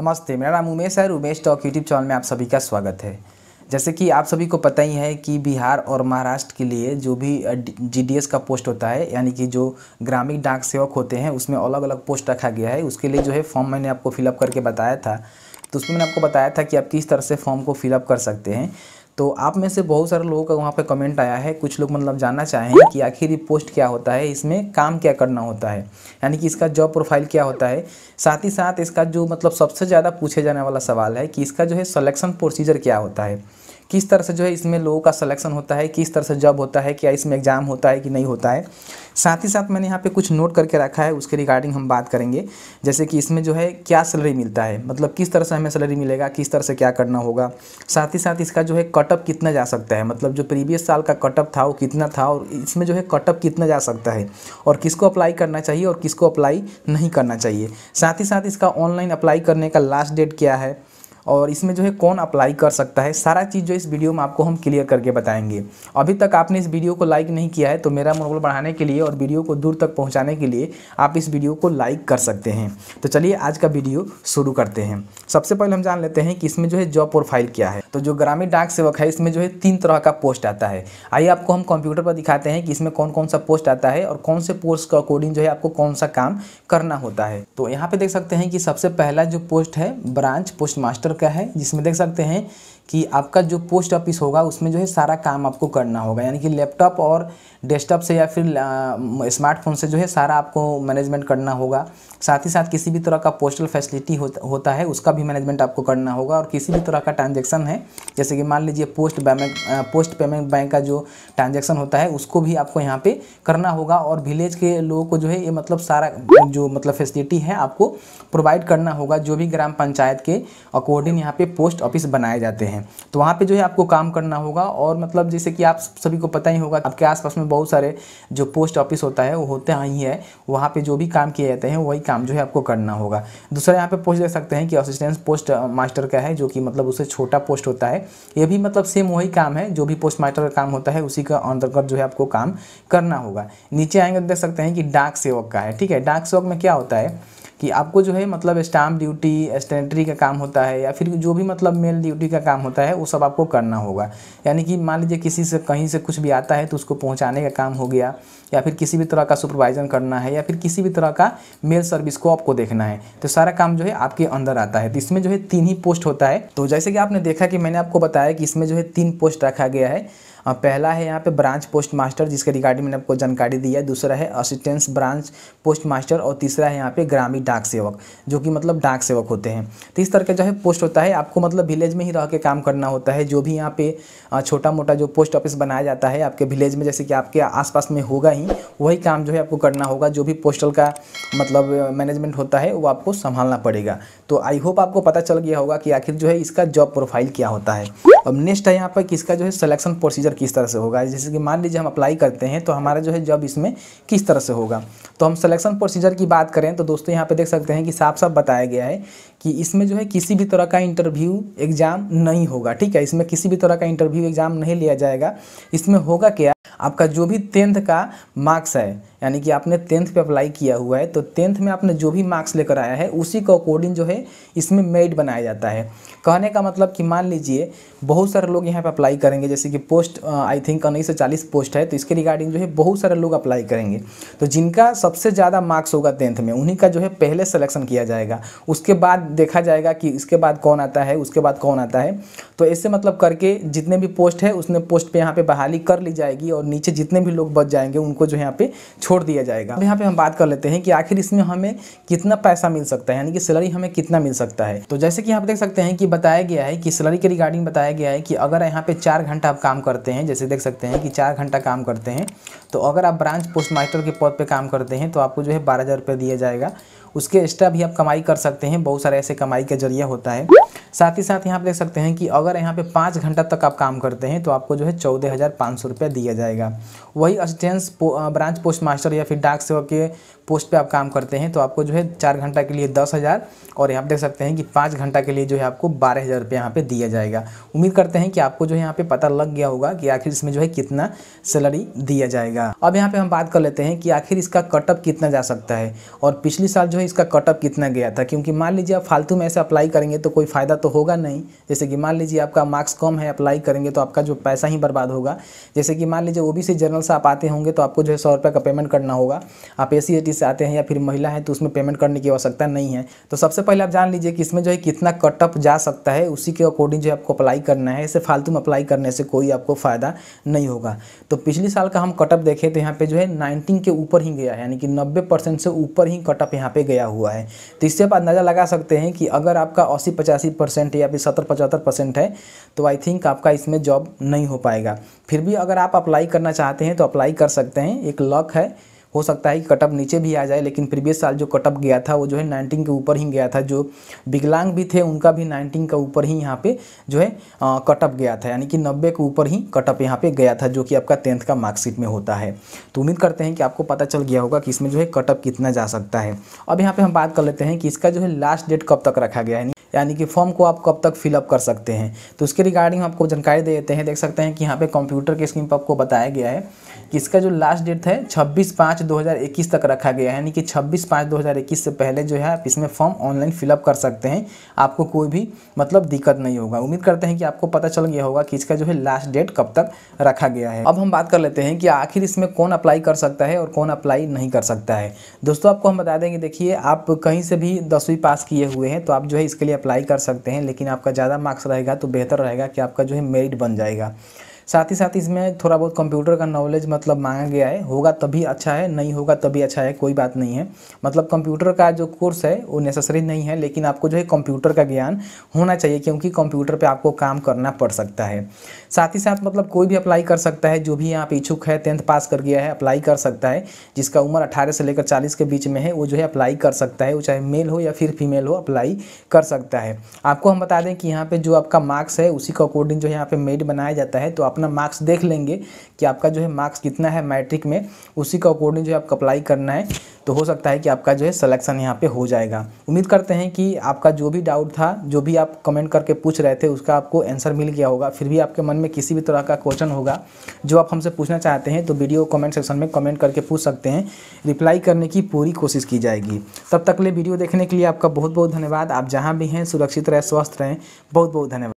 नमस्ते मेरा नाम उमेश है उमेश टॉक यूट्यूब चैनल में आप सभी का स्वागत है जैसे कि आप सभी को पता ही है कि बिहार और महाराष्ट्र के लिए जो भी जीडीएस का पोस्ट होता है यानी कि जो ग्रामीण डाक सेवक होते हैं उसमें अलग अलग पोस्ट रखा गया है उसके लिए जो है फॉर्म मैंने आपको फिलअप करके बताया था तो उसमें मैंने आपको बताया था कि आप किस तरह से फॉर्म को फिलअप कर सकते हैं तो आप में से बहुत सारे लोगों का वहाँ पे कमेंट आया है कुछ लोग मतलब जानना चाहें कि आखिर ये पोस्ट क्या होता है इसमें काम क्या करना होता है यानी कि इसका जॉब प्रोफाइल क्या होता है साथ ही साथ इसका जो मतलब सबसे ज़्यादा पूछे जाने वाला सवाल है कि इसका जो है सलेक्शन प्रोसीजर क्या होता है किस तरह से जो है इसमें लोगों का सलेक्शन होता है किस तरह से जॉब होता है क्या इसमें एग्ज़ाम होता है कि नहीं होता है साथ ही साथ मैंने यहाँ पे कुछ नोट करके रखा है उसके रिगार्डिंग हम बात करेंगे जैसे कि इसमें जो है क्या सैलरी मिलता है मतलब किस तरह से हमें सैलरी मिलेगा किस तरह से क्या करना होगा साथ ही साथ इसका जो है कटअप कितना जा सकता है मतलब जो प्रीवियस साल का कटअप था वो कितना था और इसमें जो है कटअप कितना जा सकता है और किसको अप्लाई करना चाहिए और किसको अप्लाई नहीं करना चाहिए साथ ही साथ इसका ऑनलाइन अप्लाई करने का लास्ट डेट क्या है और इसमें जो है कौन अप्लाई कर सकता है सारा चीज़ जो इस वीडियो में आपको हम क्लियर करके बताएंगे अभी तक आपने इस वीडियो को लाइक नहीं किया है तो मेरा मनोबल बढ़ाने के लिए और वीडियो को दूर तक पहुँचाने के लिए आप इस वीडियो को लाइक कर सकते हैं तो चलिए आज का वीडियो शुरू करते हैं सबसे पहले हम जान लेते हैं कि इसमें जो है जॉब प्रोफाइल क्या है तो जो ग्रामीण डाक सेवक है इसमें जो है तीन तरह का पोस्ट आता है आइए आपको हम कंप्यूटर पर दिखाते हैं कि इसमें कौन कौन सा पोस्ट आता है और कौन से पोस्ट का अकॉर्डिंग जो है आपको कौन सा काम करना होता है तो यहाँ पे देख सकते हैं कि सबसे पहला जो पोस्ट है ब्रांच पोस्ट मास्टर का है जिसमें देख सकते हैं कि आपका जो पोस्ट ऑफिस होगा उसमें जो है सारा काम आपको करना होगा यानी कि लैपटॉप और डेस्कटॉप से या फिर स्मार्टफोन से जो है सारा आपको मैनेजमेंट करना होगा साथ ही साथ किसी भी तरह का पोस्टल फैसिलिटी होता है उसका भी मैनेजमेंट आपको करना होगा और किसी भी तरह का ट्रांजेक्शन है जैसे कि मान लीजिए post payment post payment bank का जो ट्रांजेक्शन होता है उसको भी आपको यहाँ पर करना होगा और विलेज के लोगों को जो है ये मतलब सारा जो मतलब फैसिलिटी है आपको प्रोवाइड करना होगा जो भी ग्राम पंचायत के अकॉर्डिंग यहाँ पर पोस्ट ऑफिस बनाए जाते हैं हैं तो वहाँ पे जो है आपको काम करना होगा और मतलब जैसे कि आप सभी को पता ही होगा आपके आसपास में बहुत सारे जो पोस्ट ऑफिस होता है वो होता ही है वहाँ पर जो भी काम किए जाते हैं वही काम जो है आपको करना होगा दूसरा यहाँ पर पोस्ट देख सकते हैं कि असिस्टेंस पोस्ट मास्टर का है जो कि मतलब उससे छोटा पोस्ट होता है ये भी मतलब सेम वही काम है जो भी पोस्ट मास्टर का काम होता है उसी का अंतर्गत जो है आपको काम करना होगा नीचे आएंगे तो देख सकते हैं कि डाक सेवक का है ठीक है डाक सेवक में क्या होता है कि आपको जो है मतलब स्टाम्प ड्यूटी स्टेंट्री का काम होता है या फिर जो भी मतलब मेल ड्यूटी का काम होता है वो सब आपको करना होगा यानी कि मान लीजिए किसी से कहीं से कुछ भी आता है तो उसको पहुँचाने का काम हो गया या फिर किसी भी तरह का सुपरवाइजन करना है या फिर किसी भी तरह का मेल सर्विस को आपको देखना है तो सारा काम जो है आपके अंदर आता है तो इसमें जो है तीन ही पोस्ट होता है तो जैसे कि आपने देखा कि मैंने आपको बताया कि इसमें जो है तीन पोस्ट रखा गया है पहला है यहाँ पे ब्रांच पोस्ट मास्टर जिसके रिगार्डिंग मैंने आपको जानकारी दी है दूसरा है असिस्टेंस ब्रांच पोस्ट मास्टर और तीसरा है यहाँ पे ग्रामीण डाक सेवक जो कि मतलब डाक सेवक होते हैं तो इस तरह का जो है पोस्ट होता है आपको मतलब विलेज में ही रह के काम करना होता है जो भी यहाँ पे छोटा मोटा जो पोस्ट ऑफिस बनाया जाता है आपके विलेज में जैसे कि आपके आस में होगा ही वही काम जो है आपको करना होगा जो भी पोस्टल का मतलब मैनेजमेंट होता है वो आपको संभालना पड़ेगा तो आई होप आपको पता चल गया होगा कि आखिर जो है इसका जॉब प्रोफाइल क्या होता है अब नेक्स्ट है यहाँ पर किसका जो है सिलेक्शन प्रोसीजर किस तरह से होगा जैसे कि मान लीजिए हम अप्लाई करते हैं तो हमारा जो है जॉब इसमें किस तरह से होगा तो हम सिलेक्शन प्रोसीजर की बात करें तो दोस्तों यहाँ पर देख सकते हैं कि साफ साफ बताया गया है कि इसमें जो है किसी भी तरह का इंटरव्यू एग्ज़ाम नहीं होगा ठीक है इसमें किसी भी तरह का इंटरव्यू एग्ज़ाम नहीं लिया जाएगा इसमें होगा क्या आपका जो भी टेंथ का मार्क्स है यानी कि आपने टेंथ पे अप्लाई किया हुआ है तो टेंथ में आपने जो भी मार्क्स लेकर आया है उसी को अकॉर्डिंग जो है इसमें मेरिट बनाया जाता है कहने का मतलब कि मान लीजिए बहुत सारे लोग यहाँ पे अप्लाई करेंगे जैसे कि पोस्ट आई थिंक उन्नीस सौ चालीस पोस्ट है तो इसके रिगार्डिंग जो है बहुत सारे लोग अप्लाई करेंगे तो जिनका सबसे ज़्यादा मार्क्स होगा टेंथ में उन्हीं का जो है पहले सलेक्शन किया जाएगा उसके बाद देखा जाएगा कि इसके बाद कौन आता है उसके बाद कौन आता है तो इससे मतलब करके जितने भी पोस्ट है उसने पोस्ट पे यहाँ पे बहाली कर ली जाएगी और नीचे जितने भी लोग बच जाएंगे उनको जो यहाँ पे छोड़ दिया जाएगा अब यहाँ पे हम बात कर लेते हैं कि आखिर इसमें हमें कितना पैसा मिल सकता है यानी कि सैलरी हमें कितना मिल सकता है तो जैसे कि आप देख सकते हैं कि बताया गया है कि सैलरी के रिगार्डिंग बताया गया है कि अगर यहाँ पे चार घंटा आप काम करते हैं जैसे देख सकते हैं कि चार घंटा काम करते हैं तो अगर आप ब्रांच पोस्ट मास्टर के पद पर काम करते हैं तो आपको जो है बारह दिया जाएगा उसके एक्स्ट्रा भी आप कमाई कर सकते हैं बहुत सारे ऐसे कमाई के जरिए होता है साथ ही साथ यहाँ पर देख सकते हैं कि अगर यहाँ पे पाँच घंटा तक आप काम करते हैं तो आपको जो है चौदह हज़ार पाँच सौ रुपया दिया जाएगा वही असिस्टेंस पो, ब्रांच पोस्ट मास्टर या फिर डाक सेवक के पोस्ट पे आप काम करते हैं तो आपको जो है चार घंटा के लिए दस हज़ार और यहाँ पर देख सकते हैं कि पाँच घंटा के लिए जो है आपको बारह हज़ार रुपये यहाँ पर दिया जाएगा उम्मीद करते हैं कि आपको जो है यहाँ पे पता लग गया होगा कि आखिर इसमें जो है कितना सैलरी दिया जाएगा अब यहाँ पर हम बात कर लेते हैं कि आखिर इसका कटअप कितना जा सकता है और पिछले साल जो में इसका कटअप कितना गया था क्योंकि मान लीजिए आप फालतू में ऐसे अप्लाई करेंगे तो कोई फ़ायदा तो होगा नहीं जैसे कि मान लीजिए आपका मार्क्स कम है अप्लाई करेंगे तो आपका जो पैसा ही बर्बाद होगा जैसे कि मान लीजिए ओ बी जनरल से आप आते होंगे तो आपको जो है सौ रुपये का पेमेंट करना होगा आप ए सी से आते हैं या फिर महिला है तो उसमें पेमेंट करने की आवश्यकता नहीं है तो सबसे पहले आप जान लीजिए कि इसमें जो है कितना कटअप जा सकता है उसी के अकॉर्डिंग जो है आपको अप्लाई करना है ऐसे फालतू में अप्लाई करने से कोई आपको फ़ायदा नहीं होगा तो पिछले साल का हम कटअप देखे तो यहाँ पे जो है नाइनटीन के ऊपर ही गया है यानी कि नब्बे से ऊपर ही कटअप यहाँ पे गया हुआ है तो इससे आप अंदाज़ा लगा सकते हैं कि अगर आपका अस्सी पचासी परसेंट या फिर सत्तर पचहत्तर परसेंट है तो आई थिंक आपका इसमें जॉब नहीं हो पाएगा फिर भी अगर आप अप्लाई करना चाहते हैं तो अप्लाई कर सकते हैं एक लक है हो सकता है कि कटअप नीचे भी आ जाए लेकिन प्रीवियस साल जो कटअप गया था वो जो है नाइनटीन के ऊपर ही गया था जो विकलांग भी थे उनका भी नाइनटीन के ऊपर ही यहाँ पे जो है कटअप गया था यानी कि नब्बे के ऊपर ही कटअप यहाँ पे गया था जो कि आपका टेंथ का मार्कशीट में होता है तो उम्मीद करते हैं कि आपको पता चल गया होगा कि इसमें जो है कटअप कितना जा सकता है अब यहाँ पर हम बात कर लेते हैं कि इसका जो है लास्ट डेट कब तक रखा गया है यानी कि फॉर्म को आप कब तक फिलअप कर सकते हैं तो उसके रिगार्डिंग आपको जानकारी दे देते हैं देख सकते हैं कि यहाँ पे कंप्यूटर के स्क्रीन पर आपको बताया गया है कि इसका जो लास्ट डेट है 26 पाँच 2021 तक रखा गया है यानी कि 26 पाँच 2021 से पहले जो है आप इसमें फॉर्म ऑनलाइन फिलअप कर सकते हैं आपको कोई भी मतलब दिक्कत नहीं होगा उम्मीद करते हैं कि आपको पता चल गया होगा कि इसका जो है लास्ट डेट कब तक रखा गया है अब हम बात कर लेते हैं कि आखिर इसमें कौन अप्लाई कर सकता है और कौन अप्लाई नहीं कर सकता है दोस्तों आपको हम बता देंगे देखिए आप कहीं से भी दसवीं पास किए हुए हैं तो आप जो है इसके लिए अप्लाई कर सकते हैं लेकिन आपका ज़्यादा मार्क्स रहेगा तो बेहतर रहेगा कि आपका जो है मेरिट बन जाएगा साथ ही साथ इसमें थोड़ा बहुत कंप्यूटर का नॉलेज मतलब मांगा गया है होगा तभी अच्छा है नहीं होगा तभी अच्छा है कोई बात नहीं है मतलब कंप्यूटर का जो कोर्स है वो नेसेसरी नहीं है लेकिन आपको जो है कंप्यूटर का ज्ञान होना चाहिए क्योंकि कंप्यूटर पर आपको काम करना पड़ सकता है साथ ही साथ मतलब कोई भी अप्लाई कर सकता है जो भी यहाँ पे इच्छुक है टेंथ पास कर गया है अप्लाई कर सकता है जिसका उम्र अठारह से लेकर चालीस के बीच में है वो जो है अप्लाई कर सकता है वो चाहे मेल हो या फिर फीमेल हो अप्लाई कर सकता है आपको हम बता दें कि यहाँ पर जो आपका मार्क्स है उसी के अकॉर्डिंग जो है यहाँ पर मेड बनाया जाता है तो अपना मार्क्स देख लेंगे कि आपका जो है मार्क्स कितना है मैट्रिक में उसी का अकॉर्डिंग जो है आपको अप्लाई करना है तो हो सकता है कि आपका जो है सलेक्शन यहाँ पे हो जाएगा उम्मीद करते हैं कि आपका जो भी डाउट था जो भी आप कमेंट करके पूछ रहे थे उसका आपको आंसर मिल गया होगा फिर भी आपके मन में किसी भी तरह का क्वेश्चन होगा जो आप हमसे पूछना चाहते हैं तो वीडियो कमेंट सेक्शन में कमेंट करके पूछ सकते हैं रिप्लाई करने की पूरी कोशिश की जाएगी तब तक ले वीडियो देखने के लिए आपका बहुत बहुत धन्यवाद आप जहाँ भी हैं सुरक्षित रहें स्वस्थ रहें बहुत बहुत धन्यवाद